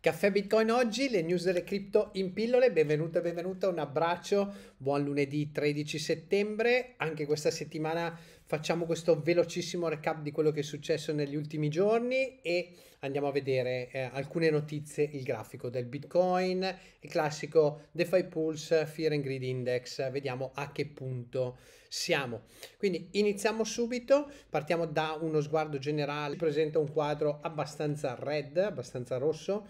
Caffè Bitcoin oggi, le news delle cripto in pillole, benvenuta, benvenuta, un abbraccio, buon lunedì 13 settembre, anche questa settimana facciamo questo velocissimo recap di quello che è successo negli ultimi giorni e andiamo a vedere eh, alcune notizie, il grafico del Bitcoin, il classico DeFi Pulse, Fear and Greed Index, vediamo a che punto siamo. Quindi iniziamo subito, partiamo da uno sguardo generale, presenta un quadro abbastanza red, abbastanza rosso,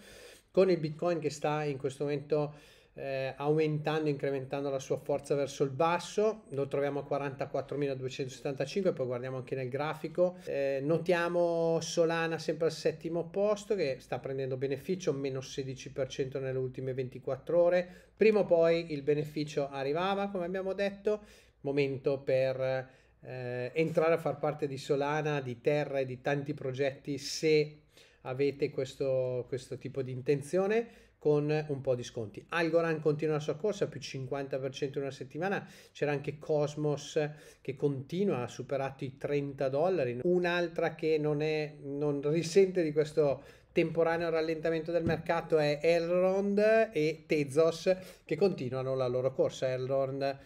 con il Bitcoin che sta in questo momento eh, aumentando, incrementando la sua forza verso il basso, lo troviamo a 44.275, poi guardiamo anche nel grafico, eh, notiamo Solana sempre al settimo posto che sta prendendo beneficio, meno 16% nelle ultime 24 ore, prima o poi il beneficio arrivava come abbiamo detto, momento per... Eh, entrare a far parte di Solana, di Terra e di tanti progetti se avete questo, questo tipo di intenzione con un po' di sconti. Algorand continua la sua corsa, più 50% in una settimana, c'era anche Cosmos che continua, ha superato i 30 dollari, un'altra che non, è, non risente di questo temporaneo rallentamento del mercato è Elrond e Tezos che continuano la loro corsa. Elrond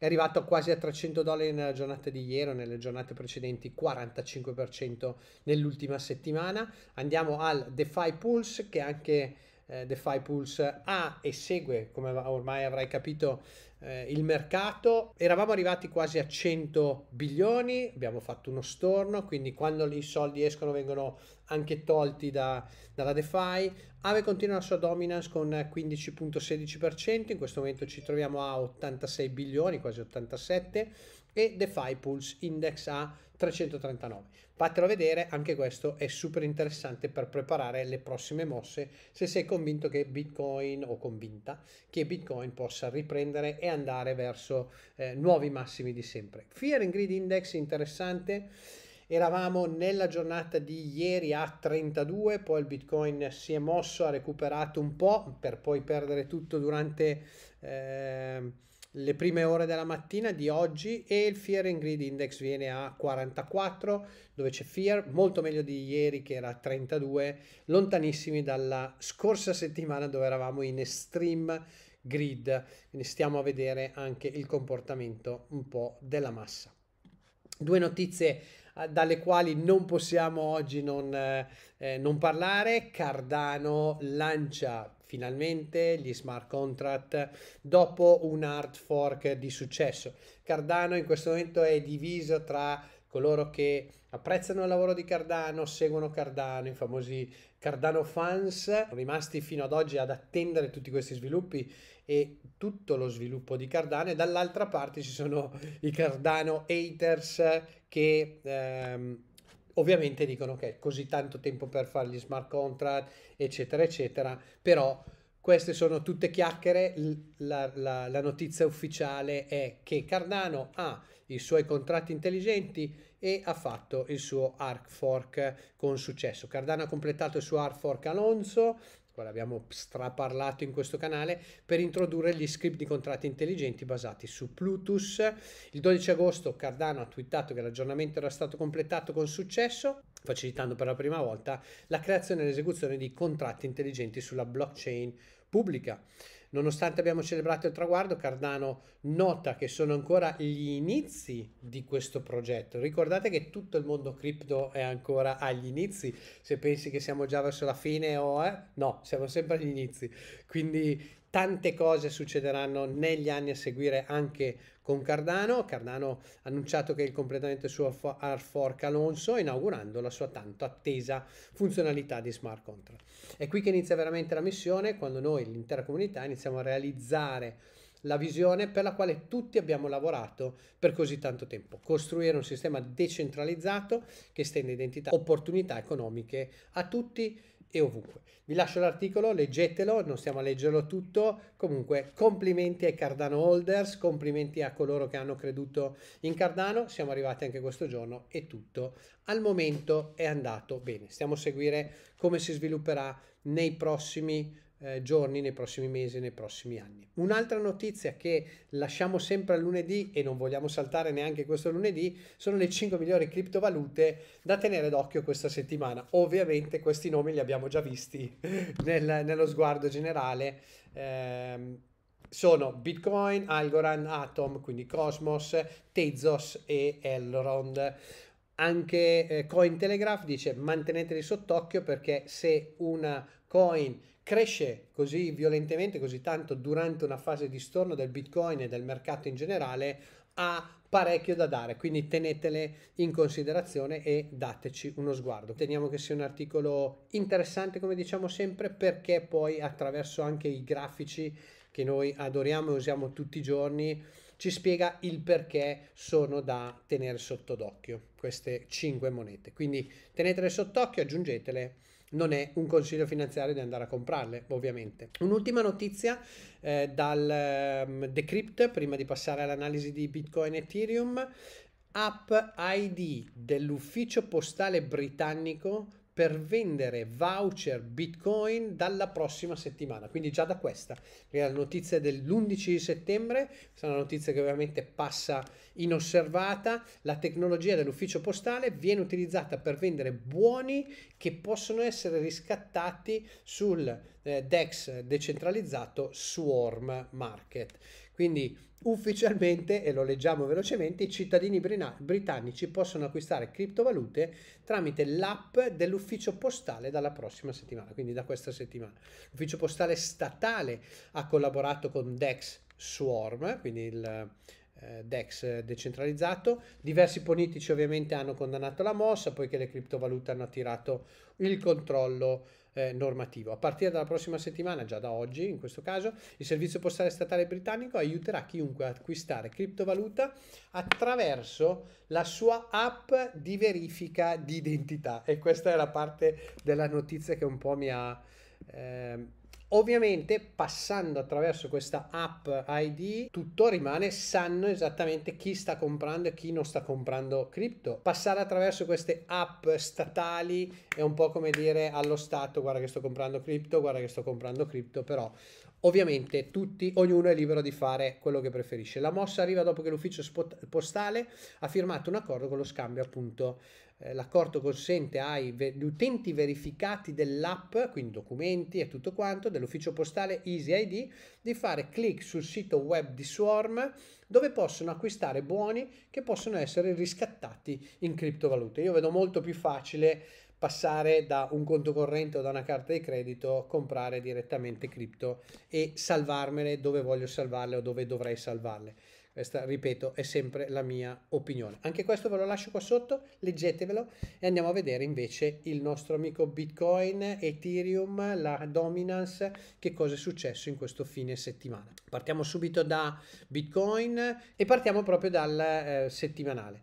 è arrivato quasi a 300 dollari nella giornata di ieri, nelle giornate precedenti 45% nell'ultima settimana. Andiamo al DeFi Pulse che anche eh, DeFi Pulse ha e segue, come ormai avrai capito, eh, il mercato, eravamo arrivati quasi a 100 bilioni, abbiamo fatto uno storno, quindi quando i soldi escono vengono anche tolti da, dalla DeFi. Ave continua la sua dominance con 15.16%, in questo momento ci troviamo a 86 bilioni, quasi 87, e DeFi Pulse Index a 339. Fatelo vedere, anche questo è super interessante per preparare le prossime mosse se sei convinto che Bitcoin o convinta che Bitcoin possa riprendere e andare verso eh, nuovi massimi di sempre. Fear and Greed Index interessante. Eravamo nella giornata di ieri a 32, poi il Bitcoin si è mosso, ha recuperato un po' per poi perdere tutto durante eh, le prime ore della mattina di oggi e il Fear and Greed Index viene a 44 dove c'è Fear, molto meglio di ieri che era a 32, lontanissimi dalla scorsa settimana dove eravamo in extreme grid, quindi stiamo a vedere anche il comportamento un po' della massa. Due notizie eh, dalle quali non possiamo oggi non, eh, eh non parlare, Cardano lancia finalmente gli smart contract dopo un hard fork di successo. Cardano in questo momento è diviso tra coloro che apprezzano il lavoro di Cardano, seguono Cardano, i famosi Cardano fans, rimasti fino ad oggi ad attendere tutti questi sviluppi e tutto lo sviluppo di Cardano e dall'altra parte ci sono i Cardano haters che ehm, ovviamente dicono che okay, così tanto tempo per fare gli smart contract, eccetera, eccetera, però queste sono tutte chiacchiere, la, la, la notizia ufficiale è che Cardano ha i suoi contratti intelligenti e ha fatto il suo arc fork con successo. Cardano ha completato il suo arc fork Alonso, quale abbiamo straparlato in questo canale, per introdurre gli script di contratti intelligenti basati su Plutus. Il 12 agosto Cardano ha twittato che l'aggiornamento era stato completato con successo, facilitando per la prima volta la creazione e l'esecuzione di contratti intelligenti sulla blockchain pubblica. Nonostante abbiamo celebrato il traguardo, Cardano nota che sono ancora gli inizi di questo progetto. Ricordate che tutto il mondo cripto è ancora agli inizi. Se pensi che siamo già verso la fine o eh? no, siamo sempre agli inizi. Quindi tante cose succederanno negli anni a seguire anche con Cardano. Cardano ha annunciato che il completamento è su hard fork Alonso, inaugurando la sua tanto attesa funzionalità di smart contract. È qui che inizia veramente la missione, quando noi, l'intera comunità, iniziamo a realizzare la visione per la quale tutti abbiamo lavorato per così tanto tempo, costruire un sistema decentralizzato che estende identità, opportunità economiche a tutti e ovunque. Vi lascio l'articolo, leggetelo, non stiamo a leggerlo tutto. Comunque, complimenti ai Cardano holders, complimenti a coloro che hanno creduto in Cardano. Siamo arrivati anche questo giorno e tutto al momento è andato bene. Stiamo a seguire come si svilupperà nei prossimi eh, giorni, nei prossimi mesi, nei prossimi anni. Un'altra notizia che lasciamo sempre a lunedì e non vogliamo saltare neanche questo lunedì sono le 5 migliori criptovalute da tenere d'occhio questa settimana. Ovviamente questi nomi li abbiamo già visti nel, nello sguardo generale. Eh, sono Bitcoin, Algorand, Atom, quindi Cosmos, Tezos e Elrond. Anche eh, Cointelegraph dice manteneteli sott'occhio perché se una Coin cresce così violentemente, così tanto durante una fase di storno del Bitcoin e del mercato in generale, ha parecchio da dare, quindi tenetele in considerazione e dateci uno sguardo. Teniamo che sia un articolo interessante, come diciamo sempre, perché poi attraverso anche i grafici che noi adoriamo e usiamo tutti i giorni ci spiega il perché sono da tenere sotto d'occhio queste 5 monete. Quindi tenetele sott'occhio, aggiungetele non è un consiglio finanziario di andare a comprarle, ovviamente. Un'ultima notizia eh, dal um, Decrypt, prima di passare all'analisi di Bitcoin e Ethereum, App ID dell'ufficio postale britannico per vendere voucher Bitcoin dalla prossima settimana, quindi già da questa. È la notizia dell'11 settembre, questa è una notizia che ovviamente passa inosservata. La tecnologia dell'ufficio postale viene utilizzata per vendere buoni che possono essere riscattati sul eh, DEX decentralizzato Swarm Market. Quindi ufficialmente, e lo leggiamo velocemente, i cittadini britannici possono acquistare criptovalute tramite l'app dell'ufficio postale dalla prossima settimana, quindi da questa settimana. L'ufficio postale statale ha collaborato con Dex Swarm, quindi il, eh, DEX decentralizzato. Diversi politici ovviamente hanno condannato la mossa poiché le criptovalute hanno attirato il controllo eh, normativo. A partire dalla prossima settimana, già da oggi in questo caso, il servizio postale statale britannico aiuterà chiunque a acquistare criptovaluta attraverso la sua app di verifica di identità. E questa è la parte della notizia che un po' mi ha... Eh, Ovviamente passando attraverso questa app ID tutto rimane sanno esattamente chi sta comprando e chi non sta comprando cripto. Passare attraverso queste app statali è un po' come dire allo Stato guarda che sto comprando cripto, guarda che sto comprando cripto, però ovviamente tutti, ognuno è libero di fare quello che preferisce. La mossa arriva dopo che l'ufficio postale ha firmato un accordo con lo scambio appunto eh, l'accordo consente agli utenti verificati dell'app, quindi documenti e tutto quanto, dell'ufficio postale EasyID, di fare clic sul sito web di Swarm dove possono acquistare buoni che possono essere riscattati in criptovalute. Io vedo molto più facile passare da un conto corrente o da una carta di credito, comprare direttamente cripto e salvarmele dove voglio salvarle o dove dovrei salvarle. Questa, ripeto, è sempre la mia opinione. Anche questo ve lo lascio qua sotto, leggetevelo e andiamo a vedere invece il nostro amico Bitcoin, Ethereum, la dominance, che cosa è successo in questo fine settimana. Partiamo subito da Bitcoin e partiamo proprio dal eh, settimanale.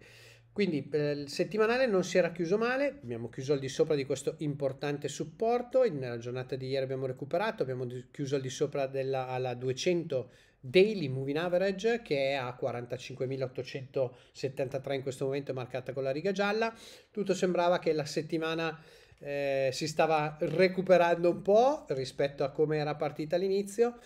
Quindi eh, il settimanale non si era chiuso male, abbiamo chiuso al di sopra di questo importante supporto, nella giornata di ieri abbiamo recuperato, abbiamo chiuso al di sopra della, alla 200 Daily Moving Average che è a 45.873 in questo momento marcata con la riga gialla. Tutto sembrava che la settimana eh, si stava recuperando un po' rispetto a come era partita all'inizio.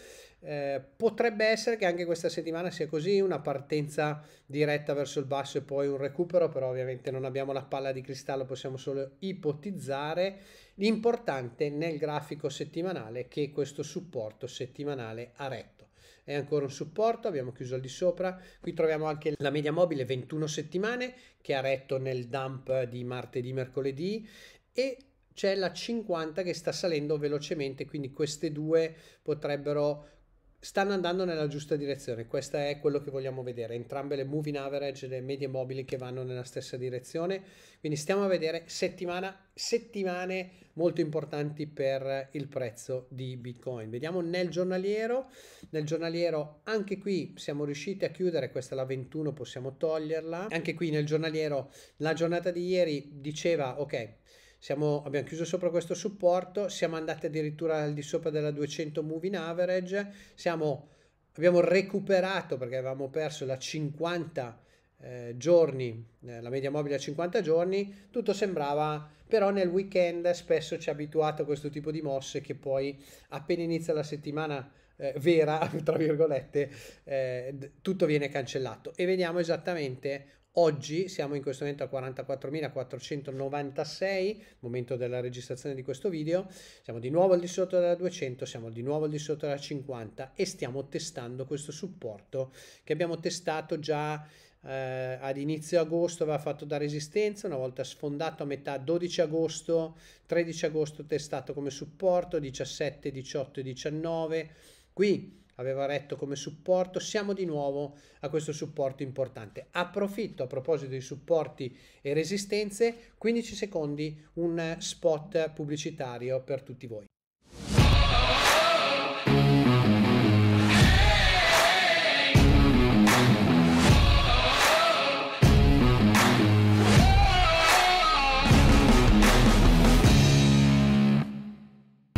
Eh, potrebbe essere che anche questa settimana sia così, una partenza diretta verso il basso e poi un recupero, però ovviamente non abbiamo la palla di cristallo, possiamo solo ipotizzare. L'importante nel grafico settimanale è che questo supporto settimanale ha retto è ancora un supporto, abbiamo chiuso al di sopra. Qui troviamo anche la media mobile 21 settimane che ha retto nel dump di martedì, mercoledì e c'è la 50 che sta salendo velocemente, quindi queste due potrebbero stanno andando nella giusta direzione. Questo è quello che vogliamo vedere. Entrambe le moving average, le medie mobili che vanno nella stessa direzione. Quindi stiamo a vedere settimane molto importanti per il prezzo di Bitcoin. Vediamo nel giornaliero. Nel giornaliero anche qui siamo riusciti a chiudere, questa è la 21, possiamo toglierla. Anche qui nel giornaliero la giornata di ieri diceva ok, siamo, abbiamo chiuso sopra questo supporto, siamo andati addirittura al di sopra della 200 moving average, siamo, abbiamo recuperato perché avevamo perso la 50 eh, giorni, eh, la media mobile a 50 giorni, tutto sembrava, però nel weekend spesso ci ha abituato a questo tipo di mosse che poi appena inizia la settimana eh, vera, tra virgolette, eh, tutto viene cancellato e vediamo esattamente Oggi siamo in questo momento a 44.496, momento della registrazione di questo video, siamo di nuovo al di sotto della 200, siamo di nuovo al di sotto della 50 e stiamo testando questo supporto che abbiamo testato già eh, ad inizio agosto, aveva fatto da resistenza, una volta sfondato a metà 12 agosto, 13 agosto testato come supporto, 17, 18 e 19. Qui aveva retto come supporto, siamo di nuovo a questo supporto importante. Approfitto a proposito di supporti e resistenze, 15 secondi, un spot pubblicitario per tutti voi.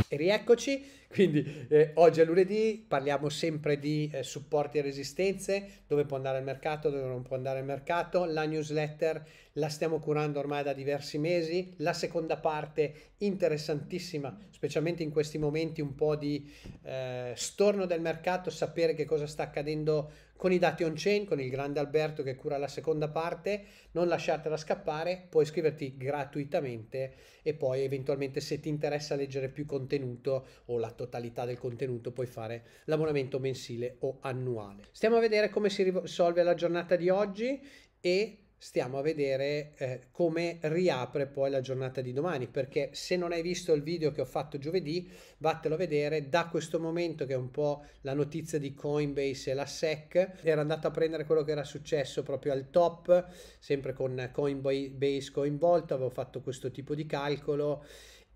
E rieccoci. Quindi eh, oggi è lunedì, parliamo sempre di eh, supporti e resistenze, dove può andare il mercato, dove non può andare il mercato, la newsletter, la stiamo curando ormai da diversi mesi. La seconda parte interessantissima, specialmente in questi momenti un po' di eh, storno del mercato, sapere che cosa sta accadendo con i dati on-chain, con il grande Alberto che cura la seconda parte. Non lasciatela scappare, puoi iscriverti gratuitamente e poi eventualmente se ti interessa leggere più contenuto o la totalità del contenuto puoi fare l'abbonamento mensile o annuale. Stiamo a vedere come si risolve la giornata di oggi e stiamo a vedere eh, come riapre poi la giornata di domani perché se non hai visto il video che ho fatto giovedì vattelo a vedere da questo momento che è un po' la notizia di Coinbase e la SEC era andata a prendere quello che era successo proprio al top sempre con Coinbase coinvolto avevo fatto questo tipo di calcolo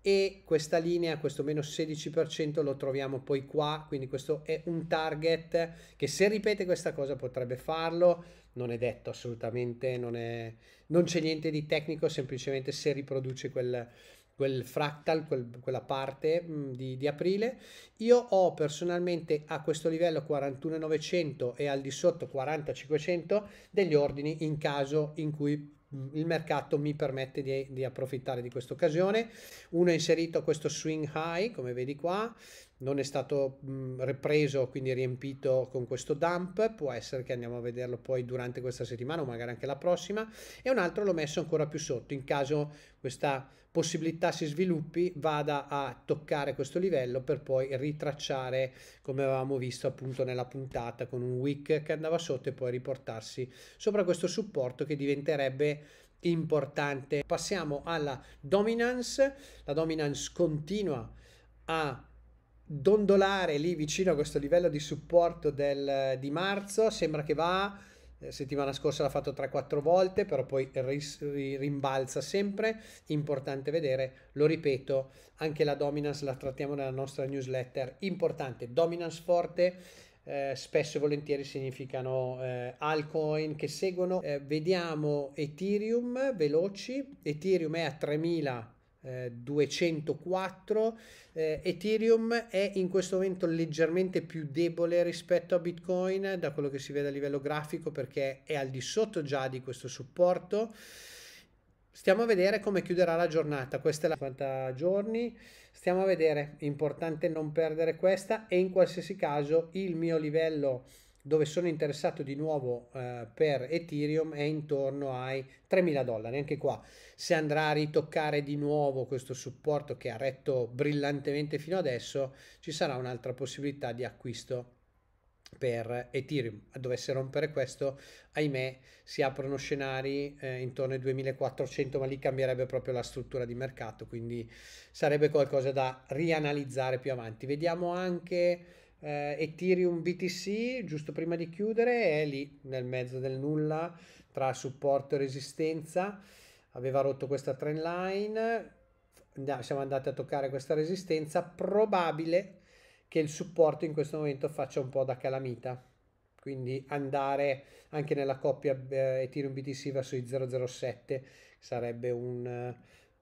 e questa linea, questo meno 16% lo troviamo poi qua, quindi questo è un target che se ripete questa cosa potrebbe farlo, non è detto assolutamente, non, è, non c'è niente di tecnico, semplicemente se riproduce quel, quel fractal, quel, quella parte mm, di, di, aprile. Io ho personalmente a questo livello 41.900 e al di sotto 40.500 degli ordini in caso in cui mm, il mercato mi permette di, di approfittare di questa occasione. Uno è inserito questo swing high, come vedi qua, non è stato mh, ripreso, quindi riempito con questo dump, può essere che andiamo a vederlo poi durante questa settimana o magari anche la prossima, e un altro l'ho messo ancora più sotto, in caso questa possibilità si sviluppi vada a toccare questo livello per poi ritracciare come avevamo visto appunto nella puntata con un wick che andava sotto e poi riportarsi sopra questo supporto che diventerebbe importante. Passiamo alla dominance, la dominance continua a dondolare lì vicino a questo livello di supporto del, eh, di marzo. Sembra che va, eh, settimana scorsa l'ha fatto 3-4 volte, però poi ris, rimbalza sempre. Importante vedere, lo ripeto, anche la dominance la trattiamo nella nostra newsletter. Importante, dominance forte. Eh, spesso e volentieri significano eh, altcoin che seguono. Eh, vediamo Ethereum veloci. Ethereum è a 3000 204 eh, eh, Ethereum è in questo momento leggermente più debole rispetto a Bitcoin da quello che si vede a livello grafico perché è al di sotto già di questo supporto Stiamo a vedere come chiuderà la giornata, questa è la 50 giorni, stiamo a vedere, importante non perdere questa e in qualsiasi caso il mio livello dove sono interessato di nuovo eh, per Ethereum è intorno ai 3.000 dollari. Anche qua, se andrà a ritoccare di nuovo questo supporto che ha retto brillantemente fino adesso, ci sarà un'altra possibilità di acquisto per Ethereum. Dovesse rompere questo, ahimè, si aprono scenari eh, intorno ai 2400, ma lì cambierebbe proprio la struttura di mercato, quindi sarebbe qualcosa da rianalizzare più avanti. Vediamo anche eh, Ethereum BTC, giusto prima di chiudere, è lì nel mezzo del nulla tra supporto e resistenza. Aveva rotto questa trend line, siamo andati a toccare questa resistenza. Probabile che il supporto in questo momento faccia un po' da calamita. Quindi andare anche nella coppia eh, Ethereum BTC verso i 007 sarebbe un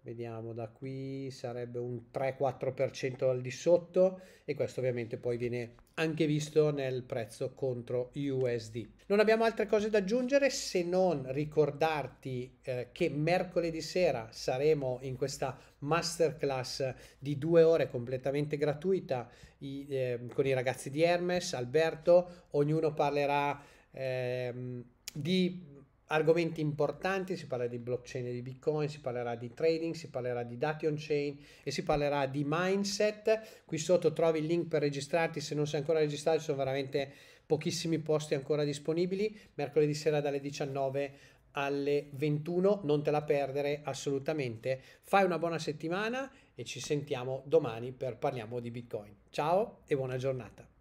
vediamo da qui sarebbe un 3-4% al di sotto e questo ovviamente poi viene anche visto nel prezzo contro USD. Non abbiamo altre cose da aggiungere se non ricordarti eh, che mercoledì sera saremo in questa masterclass di due ore completamente gratuita i, eh, con i ragazzi di Hermes, Alberto, ognuno parlerà eh, di argomenti importanti, si parla di blockchain e di bitcoin, si parlerà di trading, si parlerà di dati on chain e si parlerà di mindset. Qui sotto trovi il link per registrarti, se non sei ancora registrato ci sono veramente pochissimi posti ancora disponibili, mercoledì sera dalle 19 alle 21, non te la perdere assolutamente. Fai una buona settimana e ci sentiamo domani per parliamo di bitcoin. Ciao e buona giornata.